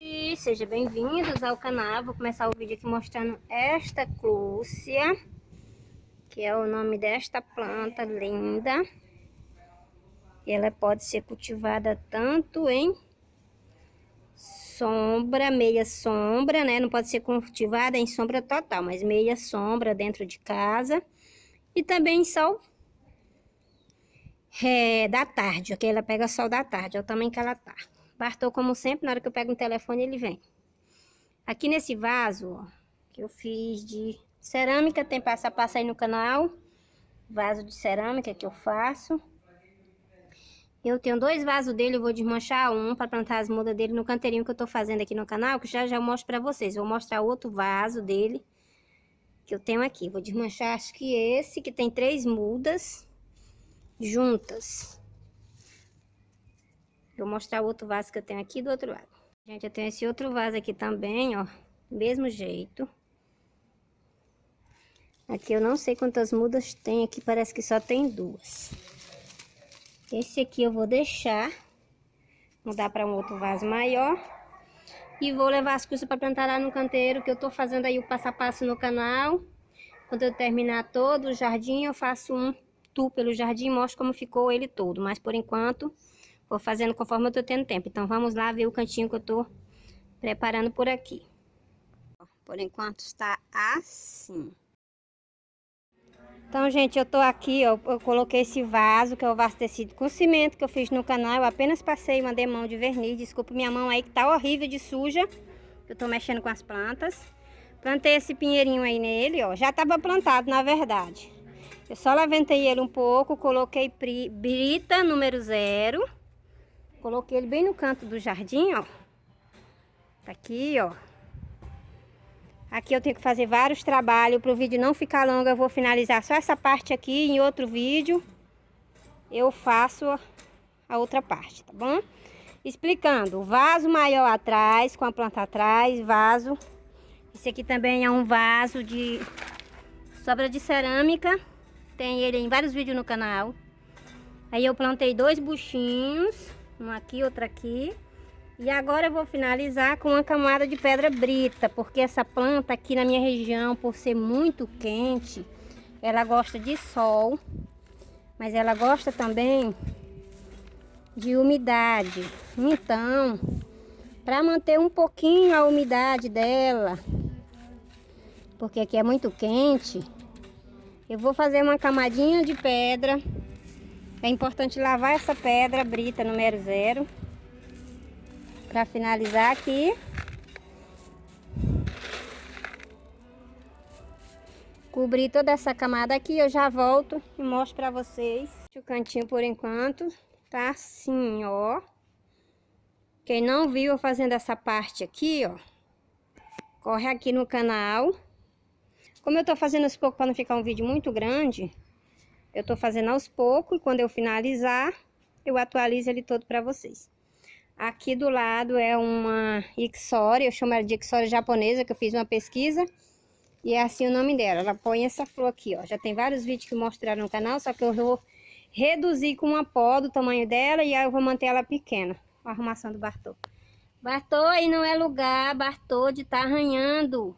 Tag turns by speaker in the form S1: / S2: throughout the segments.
S1: E sejam bem-vindos ao canal. Vou começar o vídeo aqui mostrando esta clúcia, que é o nome desta planta linda. Ela pode ser cultivada tanto em sombra, meia sombra, né? Não pode ser cultivada em sombra total, mas meia sombra dentro de casa. E também em sol é, da tarde, ok? Ela pega sol da tarde, é o tamanho que ela tá. Bartol, como sempre, na hora que eu pego um telefone, ele vem. Aqui nesse vaso, ó, que eu fiz de cerâmica, tem passo a passo aí no canal. Vaso de cerâmica que eu faço. Eu tenho dois vasos dele, eu vou desmanchar um para plantar as mudas dele no canteirinho que eu tô fazendo aqui no canal, que já já eu mostro para vocês. Vou mostrar outro vaso dele que eu tenho aqui. Vou desmanchar, acho que esse, que tem três mudas juntas. Vou mostrar o outro vaso que eu tenho aqui do outro lado. Gente, eu tenho esse outro vaso aqui também, ó. Mesmo jeito. Aqui eu não sei quantas mudas tem aqui, parece que só tem duas. Esse aqui eu vou deixar. Mudar para um outro vaso maior. E vou levar as custas para plantar lá no canteiro, que eu tô fazendo aí o passo a passo no canal. Quando eu terminar todo o jardim, eu faço um tu pelo jardim e mostro como ficou ele todo. Mas por enquanto, vou fazendo conforme eu tô tendo tempo. Então vamos lá ver o cantinho que eu tô preparando por aqui. Por enquanto está assim. Então, gente, eu tô aqui, ó, eu coloquei esse vaso, que é o vaso tecido com cimento que eu fiz no canal. Eu apenas passei, mandei mão de verniz. Desculpa minha mão aí que tá horrível de suja. Eu tô mexendo com as plantas. Plantei esse pinheirinho aí nele, ó. Já tava plantado, na verdade. Eu só levantei ele um pouco, coloquei brita número zero. Coloquei ele bem no canto do jardim, ó. Tá aqui, ó. Aqui eu tenho que fazer vários trabalhos para o vídeo não ficar longo. Eu vou finalizar só essa parte aqui em outro vídeo. Eu faço a outra parte, tá bom? Explicando, vaso maior atrás, com a planta atrás, vaso. Esse aqui também é um vaso de sobra de cerâmica. Tem ele em vários vídeos no canal. Aí eu plantei dois buchinhos, um aqui, outro aqui. E agora eu vou finalizar com uma camada de pedra brita, porque essa planta aqui na minha região, por ser muito quente, ela gosta de sol, mas ela gosta também de umidade. Então, para manter um pouquinho a umidade dela, porque aqui é muito quente, eu vou fazer uma camadinha de pedra. É importante lavar essa pedra, brita número zero. Para finalizar aqui. Cobrir toda essa camada aqui, eu já volto e mostro para vocês. O cantinho por enquanto tá assim, ó. Quem não viu eu fazendo essa parte aqui, ó, corre aqui no canal como eu tô fazendo aos poucos para não ficar um vídeo muito grande, eu tô fazendo aos poucos e quando eu finalizar, eu atualizo ele todo para vocês. Aqui do lado é uma Ixoria, eu chamo ela de Ixoria japonesa, que eu fiz uma pesquisa. E é assim o nome dela. Ela põe essa flor aqui, ó. Já tem vários vídeos que mostraram no canal, só que eu vou reduzir com uma pó do tamanho dela e aí eu vou manter ela pequena. A arrumação do Bartô. Bartô aí não é lugar, Bartô de tá arranhando.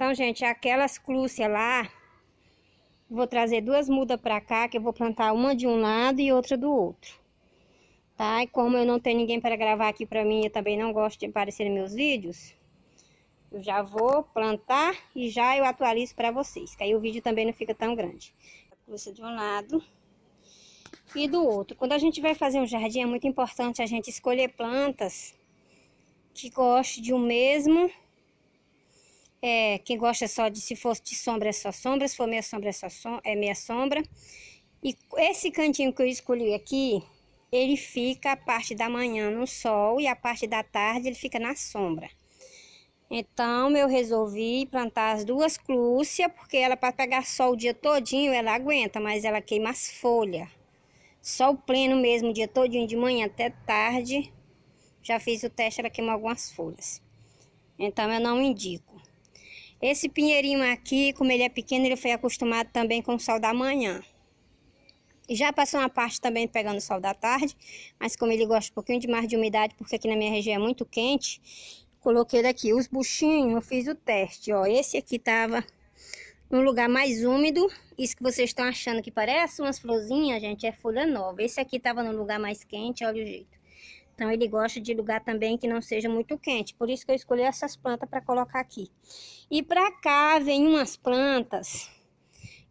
S1: Então, gente, aquelas clúcias lá, vou trazer duas mudas pra cá, que eu vou plantar uma de um lado e outra do outro. Tá? E como eu não tenho ninguém para gravar aqui pra mim, eu também não gosto de aparecer nos meus vídeos, eu já vou plantar e já eu atualizo pra vocês, que aí o vídeo também não fica tão grande. A clúcia de um lado e do outro. Quando a gente vai fazer um jardim, é muito importante a gente escolher plantas que goste de um mesmo é, quem gosta só de se fosse de sombra é só sombra, se for meia sombra é só som, é meia sombra. E esse cantinho que eu escolhi aqui, ele fica a parte da manhã no sol e a parte da tarde ele fica na sombra. Então eu resolvi plantar as duas clúcia, porque ela para pegar sol o dia todinho ela aguenta, mas ela queima as folhas. Sol pleno mesmo o dia todinho de manhã até tarde. Já fiz o teste, ela queimou algumas folhas. Então eu não indico. Esse pinheirinho aqui, como ele é pequeno, ele foi acostumado também com o sol da manhã. Já passou uma parte também pegando o sol da tarde, mas como ele gosta um pouquinho de mais de umidade, porque aqui na minha região é muito quente, coloquei daqui os buchinhos, eu fiz o teste, ó. Esse aqui tava num lugar mais úmido, isso que vocês estão achando que parece umas florzinhas, gente, é folha nova. Esse aqui tava num lugar mais quente, olha o jeito. Então ele gosta de lugar também que não seja muito quente. Por isso que eu escolhi essas plantas para colocar aqui. E para cá vem umas plantas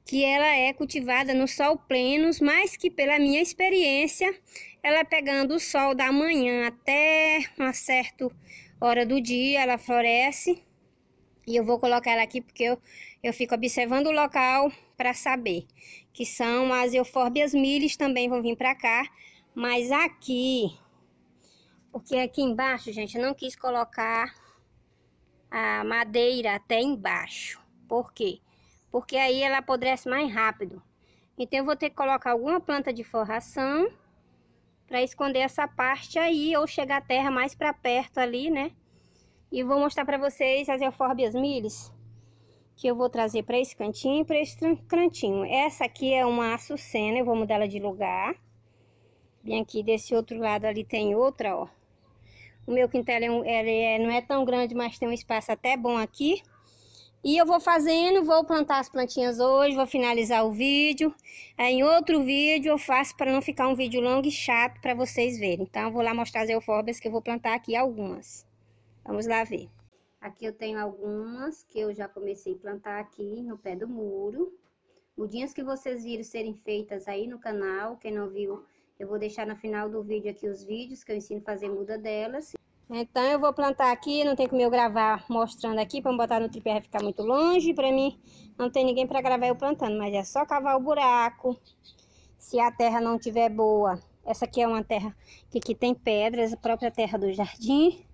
S1: que ela é cultivada no sol plenos, mas que pela minha experiência, ela pegando o sol da manhã até uma certa hora do dia, ela floresce. E eu vou colocar ela aqui porque eu, eu fico observando o local para saber. Que são as euforbias milis, também vão vir para cá. Mas aqui porque aqui embaixo, gente, eu não quis colocar a madeira até embaixo. Por quê? Porque aí ela apodrece mais rápido. Então, eu vou ter que colocar alguma planta de forração para esconder essa parte aí, ou chegar a terra mais para perto ali, né? E vou mostrar para vocês as eufórbias milis, que eu vou trazer para esse cantinho e para esse cantinho. Essa aqui é uma açucena, eu vou mudar ela de lugar. Bem aqui, desse outro lado ali tem outra, ó. O meu quintal é um, é, não é tão grande, mas tem um espaço até bom aqui. E eu vou fazendo, vou plantar as plantinhas hoje, vou finalizar o vídeo. Aí, em outro vídeo eu faço para não ficar um vídeo longo e chato para vocês verem. Então eu vou lá mostrar as eufórbias que eu vou plantar aqui algumas. Vamos lá ver. Aqui eu tenho algumas que eu já comecei a plantar aqui no pé do muro. Mudinhas que vocês viram serem feitas aí no canal, quem não viu eu vou deixar no final do vídeo aqui os vídeos que eu ensino a fazer muda delas. Então, eu vou plantar aqui, não tem como eu gravar mostrando aqui, para botar no tripé ficar muito longe, para mim não tem ninguém para gravar eu plantando, mas é só cavar o buraco, se a terra não tiver boa. Essa aqui é uma terra que, aqui tem pedras, a própria terra do jardim,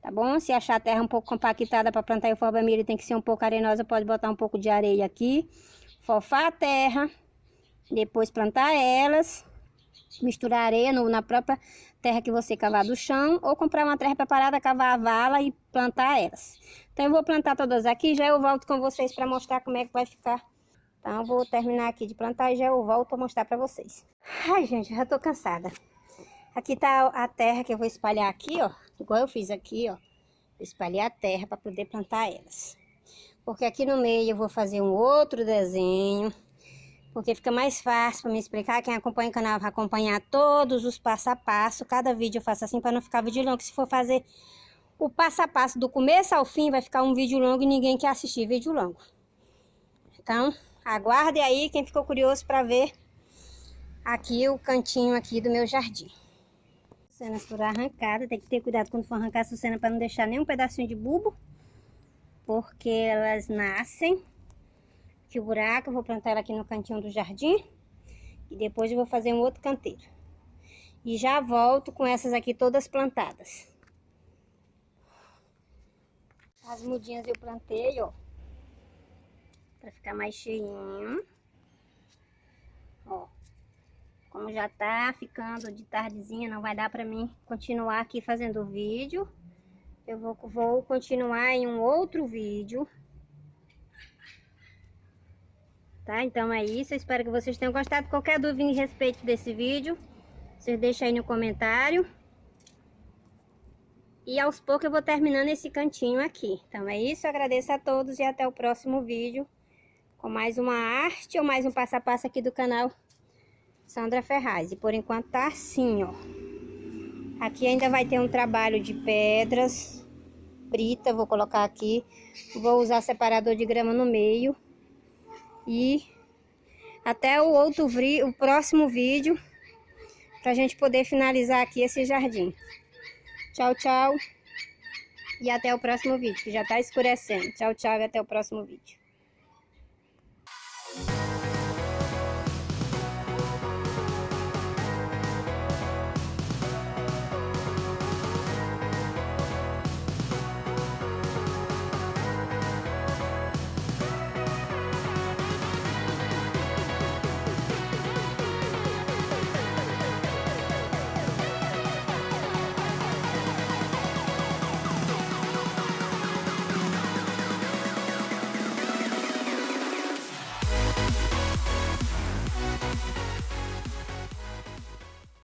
S1: tá bom? Se achar a terra um pouco compactada para plantar euforba milho, tem que ser um pouco arenosa, pode botar um pouco de areia aqui, fofar a terra, depois plantar elas misturar areia no, na própria terra que você cavar do chão, ou comprar uma terra preparada, cavar a vala e plantar elas. Então eu vou plantar todas aqui, já eu volto com vocês para mostrar como é que vai ficar. Então eu vou terminar aqui de plantar e já eu volto a mostrar para vocês. Ai, gente, já tô cansada. Aqui tá a terra que eu vou espalhar aqui, ó, igual eu fiz aqui, ó. Espalhar a terra para poder plantar elas. Porque aqui no meio eu vou fazer um outro desenho porque fica mais fácil para me explicar. Quem acompanha o canal vai acompanhar todos os passo a passo. Cada vídeo eu faço assim para não ficar vídeo longo. Se for fazer o passo a passo do começo ao fim, vai ficar um vídeo longo e ninguém quer assistir vídeo longo. Então, aguarde aí quem ficou curioso para ver aqui o cantinho aqui do meu jardim. Cenas por arrancada, tem que ter cuidado quando for arrancar a cena para não deixar nenhum pedacinho de bulbo, porque elas nascem buraco eu vou plantar ela aqui no cantinho do jardim. E depois eu vou fazer um outro canteiro. E já volto com essas aqui todas plantadas.
S2: As mudinhas eu plantei, ó.
S1: Pra ficar mais cheinho. Ó. Como já tá ficando de tardezinha, não vai dar pra mim continuar aqui fazendo o vídeo. Eu vou, vou continuar em um outro vídeo Tá? Então é isso, eu espero que vocês tenham gostado. Qualquer dúvida em respeito desse vídeo, vocês deixem aí no comentário. E aos poucos eu vou terminando esse cantinho aqui. Então é isso, eu agradeço a todos e até o próximo vídeo. Com mais uma arte ou mais um passo a passo aqui do canal Sandra Ferraz. E por enquanto tá assim, ó. Aqui ainda vai ter um trabalho de pedras, brita, vou colocar aqui. Vou usar separador de grama no meio. E até o outro o próximo vídeo para a gente poder finalizar aqui esse jardim. Tchau, tchau. E até o próximo vídeo, que já está escurecendo. Tchau, tchau e até o próximo vídeo.